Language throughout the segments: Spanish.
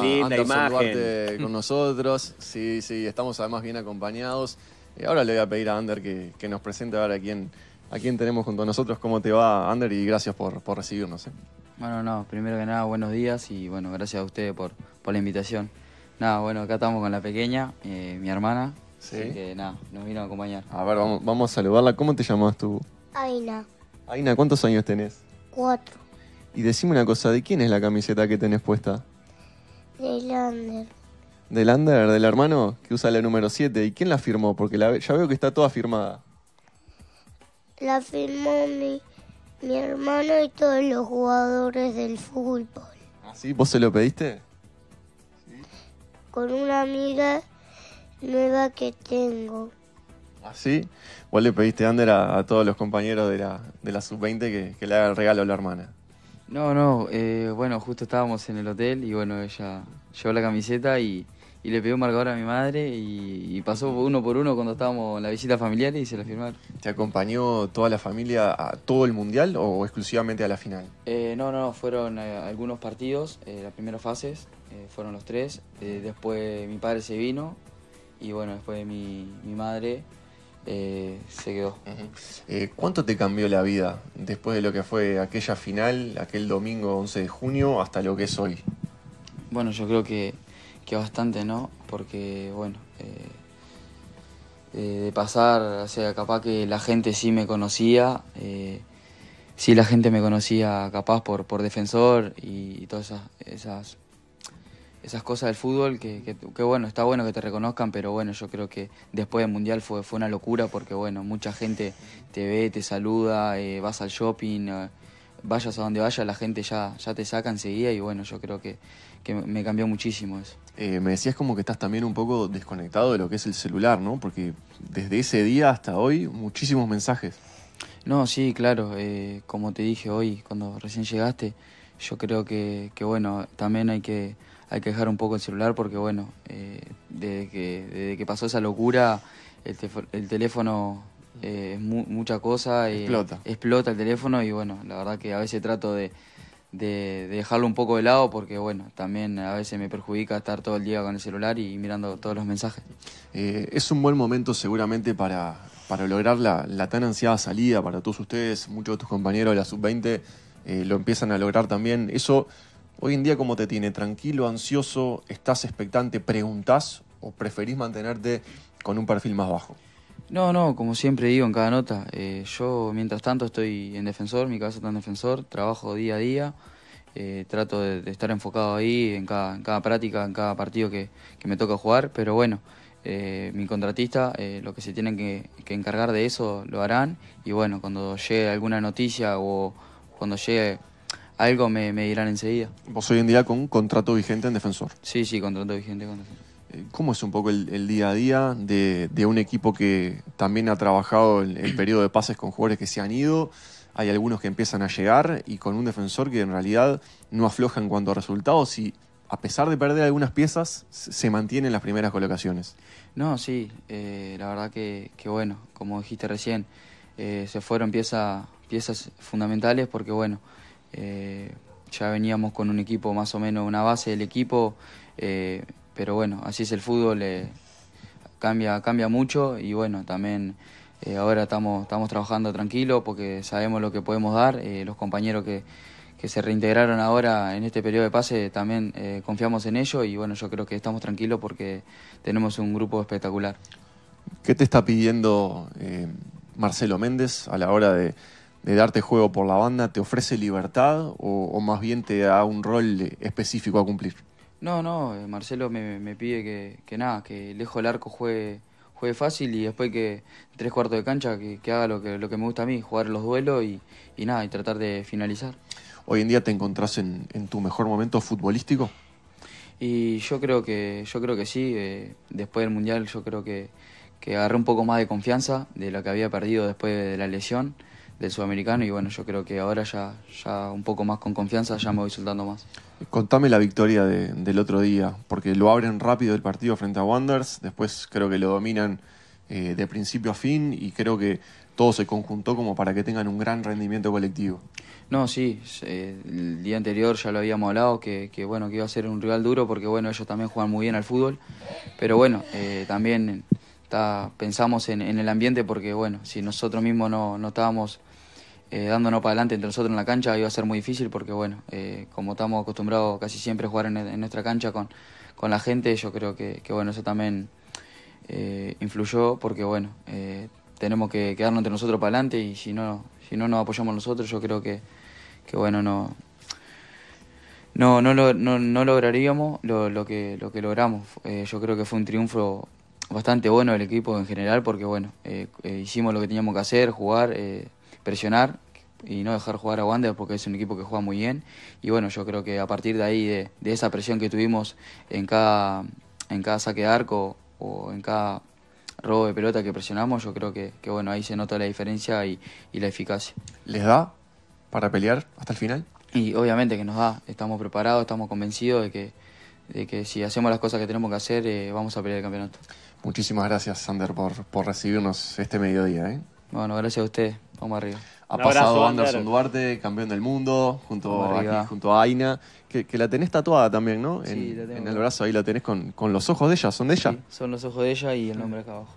Ah, linda Anderson con mm. nosotros. Sí, sí, estamos además bien acompañados. Y eh, ahora le voy a pedir a Ander que, nos presente ahora a quién, a quién tenemos junto a nosotros. ¿Cómo te va, Ander? Y gracias por, recibirnos. Eh. Bueno, no, primero que nada, buenos días y bueno, gracias a ustedes por, por la invitación. Nada, bueno, acá estamos con la pequeña, eh, mi hermana. Sí. Así que nada, nos vino a acompañar. A ver, vamos, vamos a saludarla. ¿Cómo te llamas tú? Aina. Aina, ¿cuántos años tenés? Cuatro. Y decime una cosa, ¿de quién es la camiseta que tenés puesta? Del Ander. ¿Del Ander, del hermano que usa la número 7? ¿Y quién la firmó? Porque la, ya veo que está toda firmada. La firmó mi, hermano y todos los jugadores del fútbol. ¿Ah, sí? ¿Vos se lo pediste? ¿Sí? Con una amiga nueva que tengo. ¿Ah, sí? Vos le pediste, Ander, a, todos los compañeros de la, de la sub-20 que, que le hagan regalo a la hermana. No, no, eh, bueno, justo estábamos en el hotel y bueno, ella llevó la camiseta y, le pidió un marcador a mi madre y, pasó uno por uno cuando estábamos en la visita familiar y se la firmaron. ¿Te acompañó toda la familia a todo el mundial o exclusivamente a la final? Eh, no, no, fueron eh, algunos partidos, las primeras fases, fueron los tres, después mi padre se vino y bueno, después mi, mi madre eh, se quedó. Eh, ¿Cuánto te cambió la vida después de lo que fue aquella final, aquel domingo 11 de junio, hasta lo que es hoy? Bueno, yo creo que, bastante, ¿no? Porque, bueno, eh, de pasar, o sea, capaz que la gente sí me conocía, sí la gente me conocía capaz por, por defensor y, todas esas esas cosas del fútbol que, que, bueno, está bueno que te reconozcan, pero bueno, yo creo que después del Mundial fue, fue una locura porque bueno, mucha gente te ve, te saluda, eh, vas al shopping, eh, vayas a donde vayas, la gente ya, ya te saca enseguida y bueno, yo creo que, que me cambió muchísimo eso. Eh, me decías como que estás también un poco desconectado de lo que es el celular, ¿no? Porque desde ese día hasta hoy muchísimos mensajes. No, sí, claro, como te dije hoy, cuando recién llegaste, yo creo que, que bueno, también hay que hay que dejar un poco el celular porque, bueno, eh, desde, que, desde que pasó esa locura, el, teléfono eh, es mucha cosa. Eh, explota. Explota el teléfono y, bueno, la verdad que a veces trato de, dejarlo un poco de lado porque, bueno, también a veces me perjudica estar todo el día con el celular y mirando todos los mensajes. es un buen momento seguramente para, para lograr la, tan ansiada salida para todos ustedes, muchos de tus compañeros de la sub-20 lo empiezan a lograr también. Eso Hoy en día, ¿cómo te tiene? ¿Tranquilo, ansioso? ¿Estás expectante? ¿Preguntás o preferís mantenerte con un perfil más bajo? No, no, como siempre digo en cada nota, eh, yo mientras tanto estoy en defensor, mi cabeza está en defensor, trabajo día a día, eh, trato de, estar enfocado ahí en cada, práctica, en cada partido que, me toca jugar, pero bueno, eh, mi contratista, lo que se tienen que, que, encargar de eso lo harán y bueno, cuando llegue alguna noticia o cuando llegue algo me, dirán enseguida. Vos hoy en día con un contrato vigente en defensor. Sí, sí, contrato vigente con defensor. Eh, ¿Cómo es un poco el, día a día de, un equipo que también ha trabajado el, periodo de pases con jugadores que se han ido? Hay algunos que empiezan a llegar y con un defensor que en realidad no afloja en cuanto a resultados y a pesar de perder algunas piezas, se mantienen las primeras colocaciones. No, sí, eh, la verdad que, bueno, como dijiste recién, eh, se fueron piezas fundamentales porque bueno, eh, ya veníamos con un equipo más o menos, una base del equipo, eh, pero bueno, así es el fútbol, eh, cambia, cambia mucho y bueno, también ahora estamos, estamos trabajando tranquilo porque sabemos lo que podemos dar, los compañeros que, que se reintegraron ahora en este periodo de pase, también confiamos en ellos y bueno, yo creo que estamos tranquilos porque tenemos un grupo espectacular. ¿Qué te está pidiendo Marcelo Méndez a la hora de, de darte juego por la banda te ofrece libertad o, más bien te da un rol específico a cumplir? No, no, eh, Marcelo me, pide que, nada, que lejos el arco juegue, fácil y después que tres cuartos de cancha que, haga lo que, me gusta a mí, jugar los duelos y, nada, y tratar de finalizar. ¿Hoy en día te encontrás en, tu mejor momento futbolístico? Y yo creo que, yo creo que sí, eh, después del Mundial yo creo que, que agarré un poco más de confianza de lo que había perdido después de la lesión del sudamericano y bueno, yo creo que ahora ya, ya un poco más con confianza ya me voy soltando más. Contame la victoria del otro día, porque lo abren rápido el partido frente a Wanderers, después creo que lo dominan eh, de principio a fin y creo que todo se conjuntó como para que tengan un gran rendimiento colectivo. No, sí, el día anterior ya lo habíamos hablado, que, que, bueno, que iba a ser un rival duro porque bueno, ellos también juegan muy bien al fútbol, pero bueno, eh, también pensamos en, el ambiente porque, bueno, si nosotros mismos no, no estábamos eh, dándonos para adelante entre nosotros en la cancha iba a ser muy difícil porque, bueno, eh, como estamos acostumbrados casi siempre a jugar en, nuestra cancha con, con, la gente, yo creo que, bueno, eso también eh, influyó porque, bueno, tenemos que quedarnos entre nosotros para adelante y si no, si no nos apoyamos nosotros, yo creo que, que bueno, no... No, no, no, lograríamos lo, lo, que, lo que logramos. yo creo que fue un triunfo bastante bueno el equipo en general porque bueno, eh, eh, hicimos lo que teníamos que hacer, jugar, eh, presionar y no dejar jugar a Wander porque es un equipo que juega muy bien y bueno, yo creo que a partir de ahí, de, esa presión que tuvimos en cada, en cada saque de arco o en cada robo de pelota que presionamos, yo creo que, bueno, ahí se nota la diferencia y la eficacia. ¿Les da para pelear hasta el final? Y obviamente que nos da, estamos preparados, estamos convencidos de que, de que si hacemos las cosas que tenemos que hacer, eh, vamos a pelear el campeonato. Muchísimas gracias, Sander, por, por recibirnos este mediodía. ¿eh? Bueno, gracias a usted. Vamos arriba. Ha pasado Anderson Duarte, campeón del mundo, junto, junto a Aina, que, la tenés tatuada también, ¿no? Sí, en, la En el brazo ahí la tenés con, los ojos de ella, ¿son de ella? son los ojos de ella y el nombre acá abajo.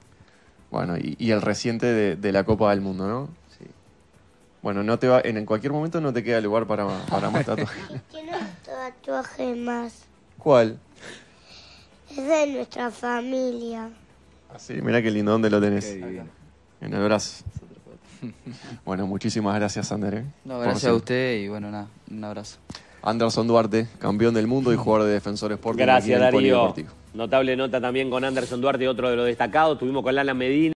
Bueno, y, el reciente de, la Copa del Mundo, ¿no? Sí. Bueno, no te va, en cualquier momento no te queda lugar para, para más tatuajes. Quiero tatuajes más. ¿Cuál? Es de nuestra familia. Así, ah, mira qué lindo, ¿dónde lo tenés? En el brazo. bueno, muchísimas gracias, Ander. ¿eh? gracias a usted y bueno, nada, un abrazo. Anderson Duarte, campeón del mundo y jugador de Defensor Sporting. Gracias, Darío. Notable nota también con Anderson Duarte, otro de los destacados. Tuvimos con Lala Medina.